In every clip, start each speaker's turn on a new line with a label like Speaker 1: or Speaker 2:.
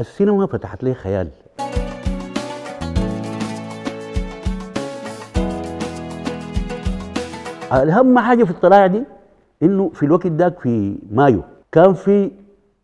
Speaker 1: السينما فتحت لي خيال اهم حاجه في الطلائع دي انه في الوقت ده في مايو كان في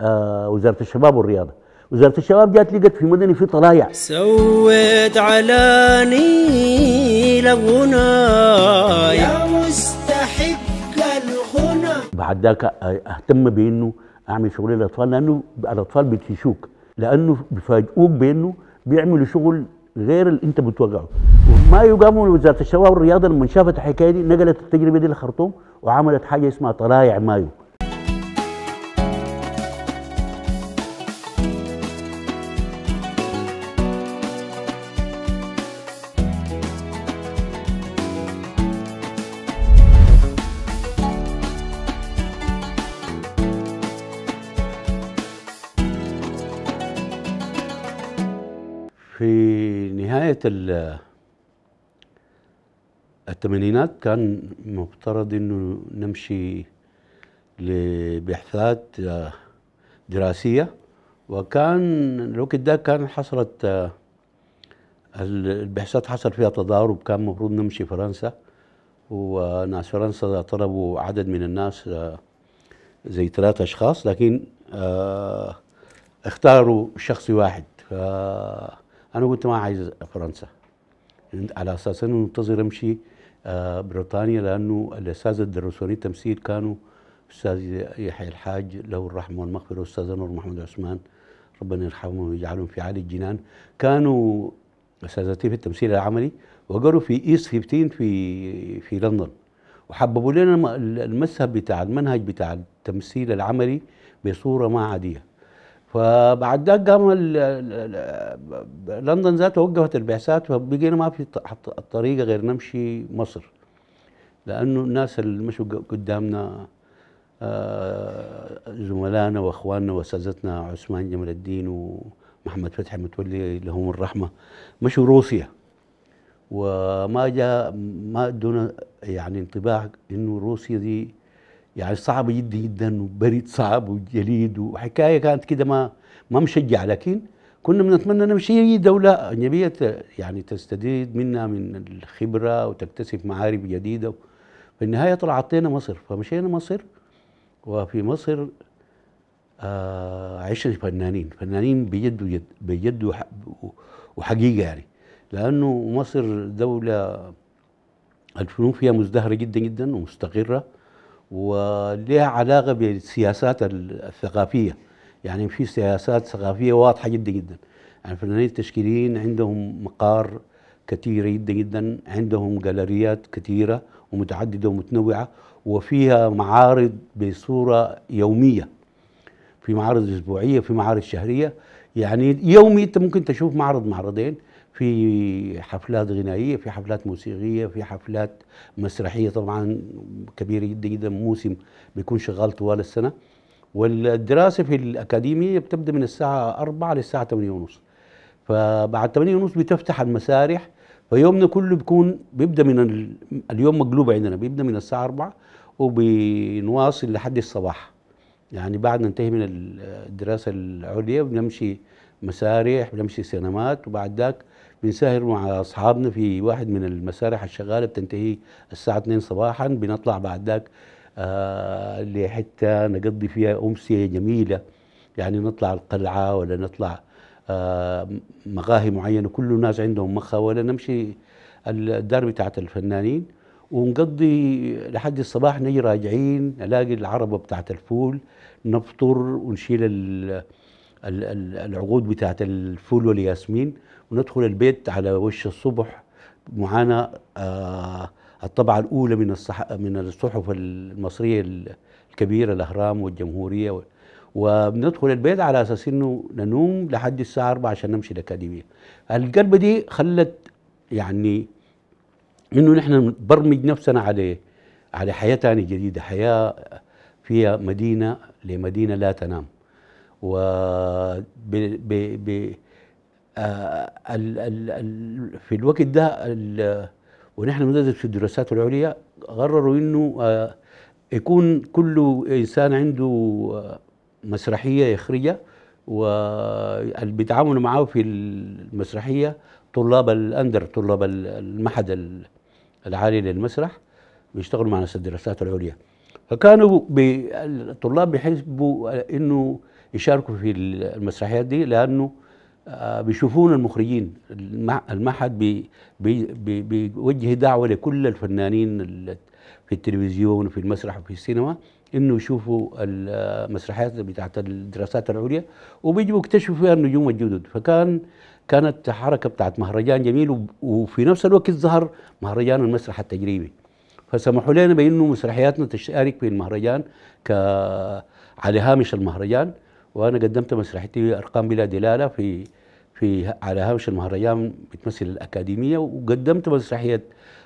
Speaker 1: آه وزاره الشباب والرياضه وزاره الشباب جات لقت في مدني في طلايع سويت علاني لغنى يا مستحق الغنى بعد ذاك آه، اهتم بانه اعمل شغل للاطفال لانه الاطفال بتشوك لانه بفاجئوك بانه بيعملوا شغل غير اللي انت بتوقعه ما يقاموا وزاره الشباب والرياضه لما شافت الحكايه دي نقلت التجربه دي للخرطوم وعملت حاجه اسمها طلايع مايو الثمانينات كان مفترض انه نمشي لبحثات دراسيه وكان الوقت ده كان حصلت البحثات حصل فيها تضارب كان المفروض نمشي فرنسا وناس فرنسا طلبوا عدد من الناس زي ثلاثة أشخاص لكن آه، اختاروا شخص واحد انا كنت ما عايز فرنسا على اساس انه منتظر امشي آه، بريطانيا لانه الاساتذه اللي درسوني التمثيل كانوا استاذ يحيى الحاج له الرحمه والمغفره والاستاذ نور محمود عثمان ربنا يرحمهم ويجعلهم في عالي الجنان كانوا اساتذتي في التمثيل العملي وقروا في ايس 15 في في لندن وحببوا لنا المذهب بتاع المنهج بتاع التمثيل العملي بصوره ما عاديه فبعد ذلك قام لندن ذاته وقفت البعثات فبقينا ما في طريقه غير نمشي مصر لانه الناس اللي مشوا قدامنا آه، زملائنا واخواننا واساتذتنا عثمان جمال الدين ومحمد فتحي متولي لهم الرحمه مشوا روسيا وما جاء ما ادونا يعني انطباع انه روسيا دي يعني صعبه جدا جدا وبريد صعب وجليد وحكايه كانت كده ما ما مشجعه لكن كنا بنتمنى نمشي دوله اجنبيه يعني تستفيد منا من الخبره وتكتسب معارف جديده في النهايه طلعت لنا مصر فمشينا مصر وفي مصر آه عشنا فنانين فنانين بجد وجد بجد وحقيقه يعني لانه مصر دوله الفنون فيها مزدهره جدا جدا ومستقره ولها علاقه بالسياسات الثقافيه يعني في سياسات ثقافيه واضحه جدا جدا يعني الفنانين التشكيليين عندهم مقار كثيره جدا جدا عندهم جاليريات كثيره ومتعدده ومتنوعه وفيها معارض بصوره يوميه في معارض اسبوعيه في معارض شهريه يعني يومي انت ممكن تشوف معرض معرضين في حفلات غنائيه في حفلات موسيقيه في حفلات مسرحيه طبعا كبيره جدا جدا موسم بيكون شغال طوال السنه والدراسه في الاكاديميه بتبدا من الساعه 4 للساعه 8 ونص فبعد 8 ونص بتفتح المسارح فيومنا كله بيكون بيبدا من اليوم مقلوب عندنا بيبدا من الساعه 4 وبنواصل لحد الصباح يعني بعد ننتهي من الدراسه العليا بنمشي مسارح بنمشي سينمات وبعد ذاك بنسهر مع اصحابنا في واحد من المسارح الشغاله بتنتهي الساعه 2 صباحا بنطلع بعد ذاك آه لحته نقضي فيها امسيه جميله يعني نطلع القلعه ولا نطلع آه مقاهي معينه كل الناس عندهم مخا ولا نمشي الدار بتاعت الفنانين ونقضي لحد الصباح نجي راجعين نلاقي العربة بتاعت الفول نفطر ونشيل العقود بتاعت الفول والياسمين وندخل البيت على وش الصبح معانا آه الطبعة الأولى من الصح من الصحف المصرية الكبيرة الأهرام والجمهورية وبندخل البيت على أساس إنه ننوم لحد الساعة 4 عشان نمشي الأكاديمية. القلبة دي خلت يعني إنه نحن نبرمج نفسنا على على حياة تانية جديدة، حياة فيها مدينة لمدينة لا تنام. و ب ب ب آه، في الوقت ده ونحن بندرس في الدراسات العليا قرروا انه آه، يكون كل انسان عنده آه، مسرحيه يخرجها وبيتعاملوا معاه في المسرحيه طلاب الاندر طلاب المعهد العالي للمسرح بيشتغلوا مع ناس الدراسات العليا فكانوا بي الطلاب بيحسبوا انه يشاركوا في المسرحيات دي لانه آه، بيشوفون المخرجين المعهد بي بي بيوجه دعوه لكل الفنانين في التلفزيون وفي المسرح وفي السينما انه يشوفوا المسرحيات بتاعت الدراسات العليا وبيجوا يكتشفوا فيها النجوم الجدد فكان كانت حركه بتاعت مهرجان جميل وفي نفس الوقت ظهر مهرجان المسرح التجريبي فسمحوا لنا بانه مسرحياتنا تشارك في المهرجان ك على هامش المهرجان وانا قدمت مسرحيتي ارقام بلا دلاله في في على هامش المهرجان بتمثل الاكاديميه وقدمت مسرحيه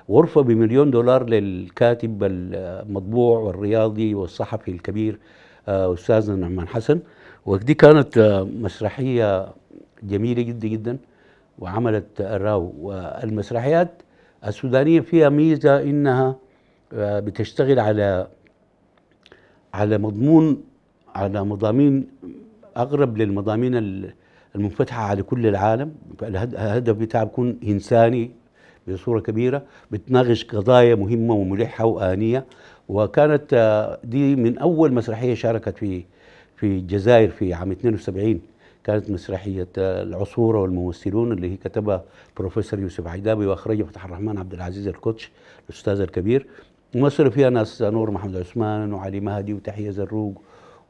Speaker 1: غرفه بمليون دولار للكاتب المطبوع والرياضي والصحفي الكبير آه، استاذنا نعمان حسن ودي كانت آه، مسرحيه جميله جدا جدا وعملت الراو والمسرحيات السودانيه فيها ميزه انها آه، بتشتغل على على مضمون على مضامين اقرب للمضامين المنفتحه على كل العالم الهدف بتاعها بيكون انساني بصوره كبيره بتناقش قضايا مهمه وملحه وانيه وكانت آه، دي من اول مسرحيه شاركت في في الجزائر في عام 72 كانت مسرحيه آه، العصوره والممثلون اللي هي كتبها بروفيسور يوسف عيدابي واخرجها فتح الرحمن عبد العزيز الكوتش الاستاذ الكبير ومثل فيها ناس آه، نور محمد عثمان وعلي مهدي وتحية زروق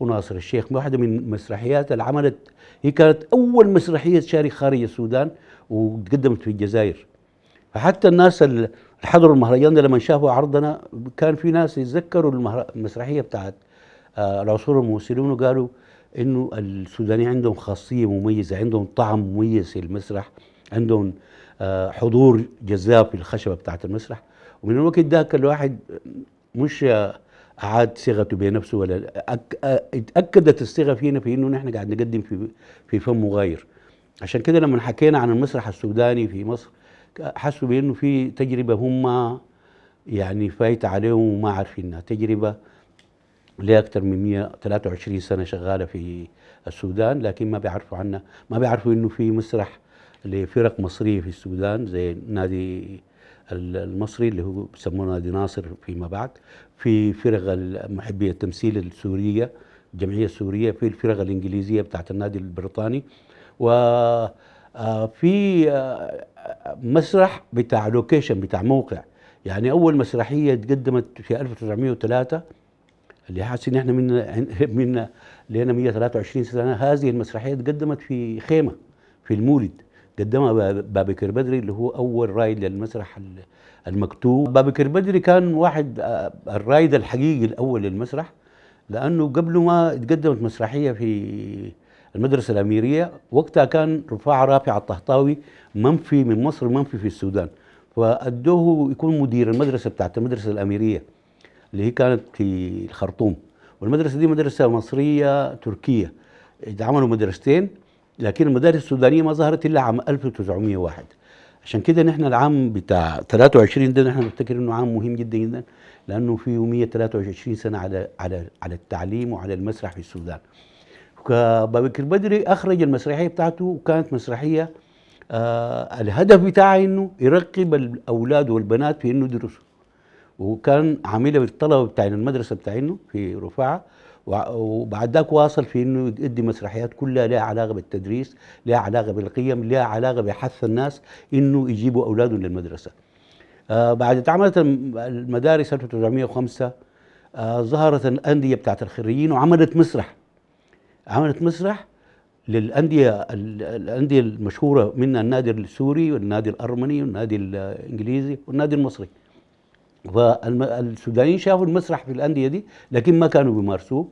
Speaker 1: وناصر الشيخ واحدة من مسرحيات اللي عملت هي كانت أول مسرحية شاري خارج السودان وتقدمت في الجزائر فحتى الناس اللي حضروا المهرجان ده لما شافوا عرضنا كان في ناس يتذكروا المسرحية بتاعت آه، العصور الموصلون وقالوا انه السودانيين عندهم خاصيه مميزه عندهم طعم مميز في المسرح عندهم آه، حضور جذاب في الخشبه بتاعت المسرح ومن الوقت ده الواحد مش اعاد صيغته بنفسه ولا اكدت الصيغه فينا في انه نحن قاعد نقدم في في فن مغاير عشان كده لما حكينا عن المسرح السوداني في مصر حسوا بانه في تجربه هم يعني فايت عليهم وما عارفينها تجربه لها اكثر من 123 سنه شغاله في السودان لكن ما بيعرفوا عنها ما بيعرفوا انه في مسرح لفرق مصريه في السودان زي نادي المصري اللي هو بسمونه نادي ناصر فيما بعد في فرق محبي التمثيل السوريه الجمعيه السوريه في الفرق الانجليزيه بتاعت النادي البريطاني وفي آه، آه، مسرح بتاع لوكيشن بتاع موقع يعني اول مسرحيه تقدمت في 1903 اللي حاسين احنا من من لنا 123 سنه هذه المسرحيه تقدمت في خيمه في المولد قدمها بابكر بدري اللي هو اول رايد للمسرح المكتوب بابكر بدري كان واحد آه، الرايد الحقيقي الاول للمسرح لانه قبل ما تقدمت مسرحيه في المدرسه الاميريه وقتها كان رفاعه رافع الطهطاوي منفي من مصر منفي في السودان فادوه يكون مدير المدرسه بتاعت المدرسه الاميريه اللي هي كانت في الخرطوم والمدرسه دي مدرسه مصريه تركيه عملوا مدرستين لكن المدارس السودانيه ما ظهرت الا عام 1901 عشان كده نحن العام بتاع 23 ده نحن نفتكر انه عام مهم جدا جدا لانه في 123 سنه على على على التعليم وعلى المسرح في السودان. فبكر بدري اخرج المسرحيه بتاعته وكانت مسرحيه آه الهدف بتاعها انه يرقب الاولاد والبنات في انه يدرسوا. وكان عاملها بالطلبه بتاعين المدرسه بتاعينه في رفاعه وبعد ذلك واصل في انه يدي مسرحيات كلها لها علاقه بالتدريس، لها علاقه بالقيم، لها علاقه بحث الناس انه يجيبوا اولادهم للمدرسه. آه بعد اتعملت المدارس 1905 آه ظهرت الانديه بتاعت الخريجين وعملت مسرح. عملت مسرح للانديه الانديه المشهوره منها النادي السوري والنادي الارمني والنادي الانجليزي والنادي المصري. فالسودانيين شافوا المسرح في الانديه دي لكن ما كانوا بيمارسوه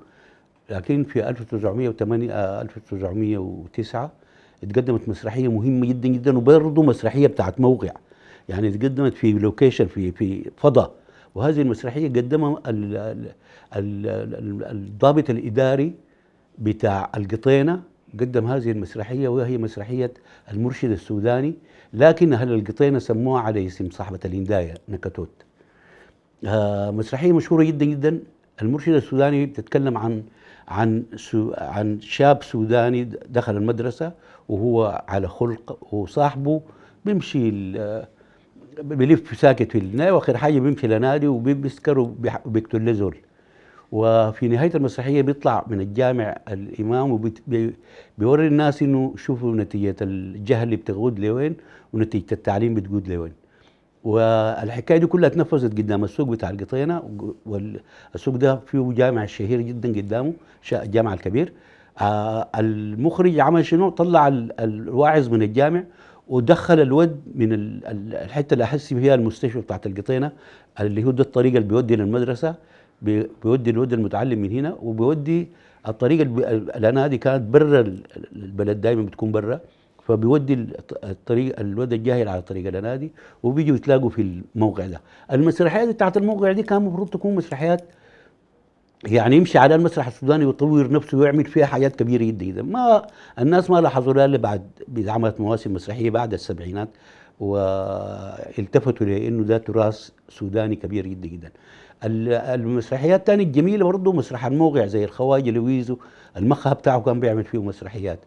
Speaker 1: لكن في 1908 1909 آه، اتقدمت مسرحيه مهمه جدا جدا وبرضه مسرحيه بتاعت موقع يعني اتقدمت في لوكيشن في في فضاء وهذه المسرحيه قدمها الضابط الاداري بتاع القطينه قدم هذه المسرحيه وهي مسرحيه المرشد السوداني لكن اهل القطينه سموها على اسم صاحبه الهندايه نكتوت آه، مسرحيه مشهوره جدا جدا المرشد السوداني بتتكلم عن عن عن شاب سوداني دخل المدرسه وهو على خلق وصاحبه بيمشي بيلف ساكت في النادي واخر حاجه بيمشي لنادي وبيسكر وبيقتل زول وفي نهايه المسرحيه بيطلع من الجامع الامام وبيوري الناس انه شوفوا نتيجه الجهل اللي بتقود لوين ونتيجه التعليم بتقود لوين والحكايه دي كلها تنفذت قدام السوق بتاع القطينه والسوق ده فيه جامع شهير جدا قدامه الجامع الكبير آه، المخرج عمل شنو؟ طلع الواعظ من الجامع ودخل الود من الحته اللي احس فيها المستشفى بتاعت القطينه اللي هو ده الطريق اللي بيودي للمدرسه بيودي الود المتعلم من هنا وبيودي الطريق لان هذه كانت برا البلد دائما بتكون برا فبيودي الطريق الواد الجاهل على طريق النادي وبيجوا يتلاقوا في الموقع ده المسرحيات بتاعت الموقع دي كان المفروض تكون مسرحيات يعني يمشي على المسرح السوداني ويطور نفسه ويعمل فيها حاجات كبيره جدا جدا ما الناس ما لاحظوا لها الا بعد عملت مواسم مسرحيه بعد السبعينات والتفتوا لانه ده تراث سوداني كبير جدا جدا المسرحيات الثانيه الجميله برضه مسرح الموقع زي الخواجه لويزو المخه بتاعه كان بيعمل فيه مسرحيات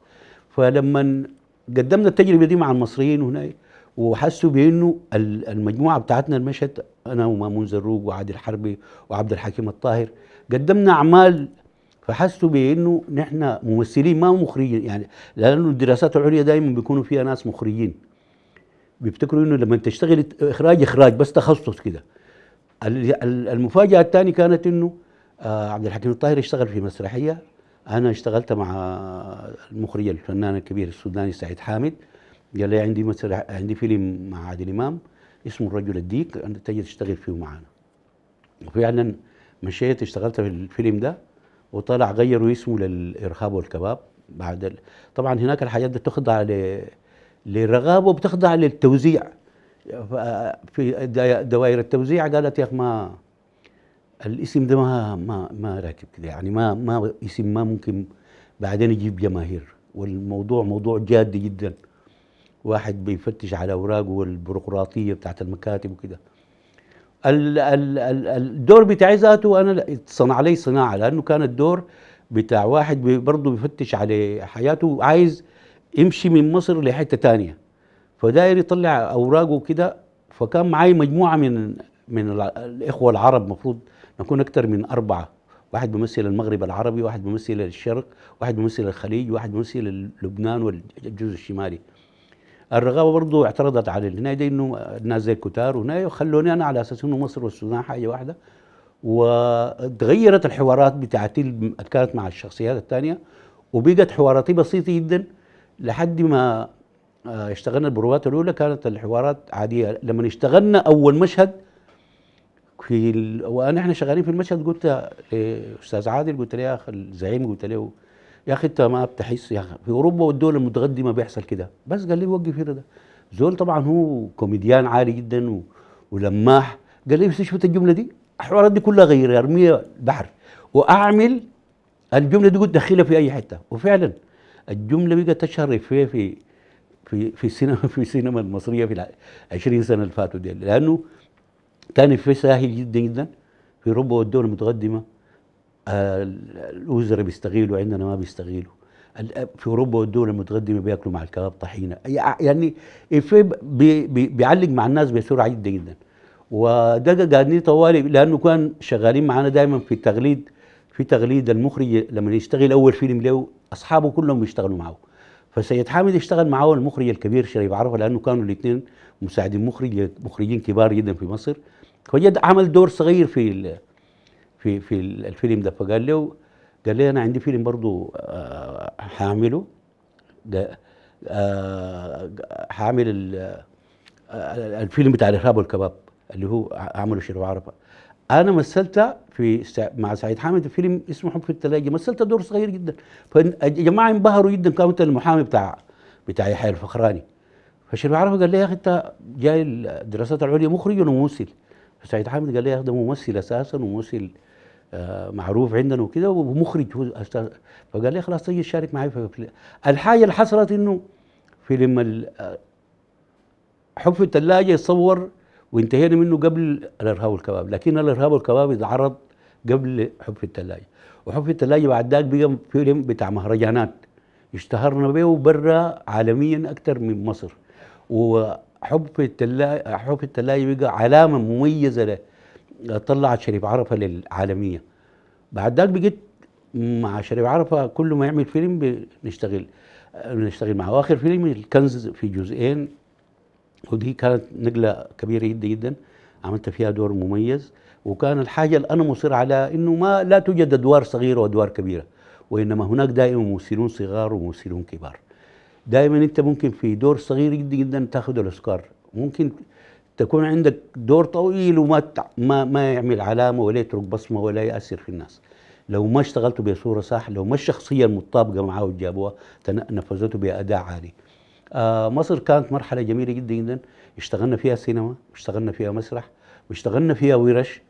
Speaker 1: فلما قدمنا التجربه دي مع المصريين هناك وحسوا بانه المجموعه بتاعتنا المشهد انا ومامون زروق وعادل حربي وعبد الحكيم الطاهر قدمنا اعمال فحسوا بانه نحن ممثلين ما مخرجين يعني لانه الدراسات العليا دائما بيكونوا فيها ناس مخرجين بيفتكروا انه لما تشتغل اخراج اخراج بس تخصص كده المفاجاه الثانيه كانت انه آه، عبد الحكيم الطاهر اشتغل في مسرحيه انا اشتغلت مع المخرج الفنان الكبير السوداني سعيد حامد قال لي عندي مسرح عندي فيلم مع عادل امام اسمه الرجل الديك انت تجي تشتغل فيه معانا وفعلا مشيت اشتغلت في الفيلم ده وطلع غيروا اسمه للارهاب والكباب بعد ال... طبعا هناك الحاجات دي بتخضع ل... للرغابه وبتخضع للتوزيع في دوائر التوزيع قالت يا اخي ما الاسم ده ما ما ما راكب كده يعني ما ما اسم ما ممكن بعدين يجيب جماهير والموضوع موضوع جاد جدا واحد بيفتش على اوراقه والبيروقراطيه بتاعت المكاتب وكده الدور بتاعي ذاته انا صنع لي صناعه لانه كان الدور بتاع واحد برضه بيفتش على حياته عايز يمشي من مصر لحته تانية فداير يطلع اوراقه كده فكان معي مجموعه من من الاخوه العرب مفروض نكون أكثر من أربعة واحد بيمثل المغرب العربي واحد بيمثل الشرق واحد بيمثل الخليج واحد بيمثل لبنان والجزء الشمالي الرغابه برضه اعترضت على هنا دي انه الناس زي الكتار وهنا خلوني انا على اساس انه مصر والسودان حاجه واحده وتغيرت الحوارات بتاعتي كانت مع الشخصيات الثانيه وبقت حواراتي بسيطه جدا لحد ما آه، اشتغلنا البروات الاولى كانت الحوارات عاديه لما اشتغلنا اول مشهد في ال... وانا احنا شغالين في المشهد قلت لاستاذ عادل قلت له يا اخي الزعيم قلت له يا اخي انت ما بتحس يا اخي في اوروبا والدول المتقدمه بيحصل كده بس قال لي وقف هنا ده زول طبعا هو كوميديان عالي جدا و... ولماح قال لي بس شفت الجمله دي الحوارات دي كلها غير ارميها بحر واعمل الجمله دي قلت دخلها في اي حته وفعلا الجمله بقت تشهر في في في في السينما في السينما المصريه في 20 سنه اللي فاتوا دي لانه كان في ساهل جدا جدا في اوروبا والدول المتقدمه الوزراء آه، بيستغلوا عندنا ما بيستغلوا آه، في اوروبا والدول المتقدمه بياكلوا مع الكباب طحينه آه، يعني في بي بي بيعلق مع الناس بسرعه جدا جدا وده قاعدين طوالي لانه كان شغالين معانا دائما في التغليد في تغليد المخرج لما يشتغل اول فيلم له اصحابه كلهم بيشتغلوا معه فسيد حامد اشتغل معه المخرج الكبير شريف عرفه لانه كانوا الاثنين مساعدين مخرج مخرجين كبار جدا في مصر فجد عمل دور صغير في في في الفيلم ده فقال له قال لي انا عندي فيلم برضه آه، هعمله هعمل آه، آه، الفيلم بتاع الارهاب والكباب اللي هو عمله شريف عرفه انا مثلت في مع سعيد حامد فيلم اسمه حب في الثلاجه مثلت دور صغير جدا فالجماعه انبهروا جدا كان المحامي بتاع بتاع يحيى الفخراني فشريف عرفه قال لي يا اخي انت جاي الدراسات العليا مخرج ولا ممثل؟ فسعيد حامد قال لي يا اخي ده ممثل اساسا وممثل آه، معروف عندنا وكده ومخرج فقال لي خلاص تيجي طيب تشارك معي في الحاجه اللي حصلت انه فيلم آه، حب في الثلاجه يتصور وانتهينا منه قبل الارهاب والكباب لكن الارهاب والكباب اتعرض قبل حب في الثلاجه وحب في الثلاجه بعد ذاك بقى فيلم بتاع مهرجانات اشتهرنا به برا عالميا اكثر من مصر وحب التلاي حب التلاي بقى علامه مميزه طلعت شريف عرفه للعالميه بعد ذاك بقيت مع شريف عرفه كل ما يعمل فيلم بنشتغل بنشتغل معه واخر فيلم الكنز في جزئين ودي كانت نقله كبيره جدا جدا عملت فيها دور مميز وكان الحاجه اللي انا مصر على انه ما لا توجد ادوار صغيره وادوار كبيره وانما هناك دائما ممثلون صغار وممثلون كبار دائما انت ممكن في دور صغير جدا جدا تاخذ الاوسكار ممكن تكون عندك دور طويل وما ما ما يعمل علامه ولا يترك بصمه ولا ياثر في الناس لو ما اشتغلت بصوره صح لو ما الشخصيه المتطابقه معاه وجابوها نفذته باداء عالي آه مصر كانت مرحله جميله جدا جدا اشتغلنا فيها سينما واشتغلنا فيها مسرح واشتغلنا فيها ورش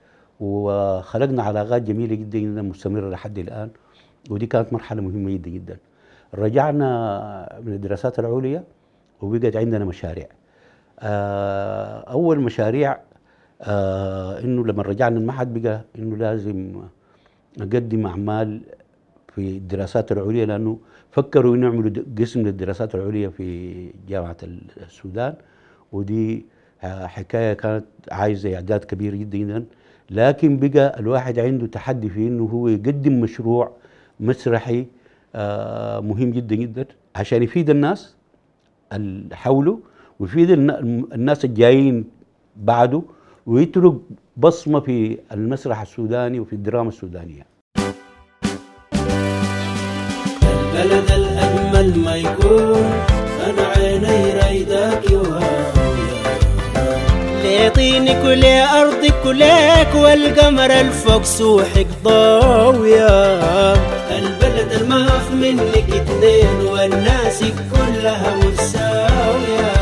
Speaker 1: وخلقنا علاقات جميله جدا جدا مستمره لحد الان ودي كانت مرحله مهمه جدا جدا رجعنا من الدراسات العليا وبقت عندنا مشاريع آه، اول مشاريع آه، انه لما رجعنا المعهد بقى انه لازم اقدم اعمال في الدراسات العليا لانه فكروا انه يعملوا قسم للدراسات العليا في جامعه السودان ودي آه، حكايه كانت عايزه اعداد كبير جدا جدا لكن بقى الواحد عنده تحدي في انه هو يقدم مشروع مسرحي آه، مهم جدا جدا عشان يفيد الناس اللي حوله ويفيد الناس الجايين بعده ويترك بصمه في المسرح السوداني وفي الدراما السودانيه. البلد الاجمل ما حيطيني كل أرضك كلك والقمر الفوق سوحك ضاوية البلد الماف منك اتنين والناس كلها مساوية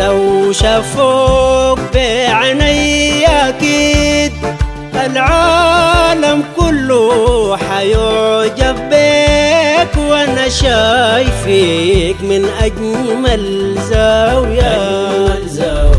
Speaker 1: لو شافوك بعيني أكيد العالم كله حيعجب بك وانا شايفك من اجمل زاويه, أجمل زاوية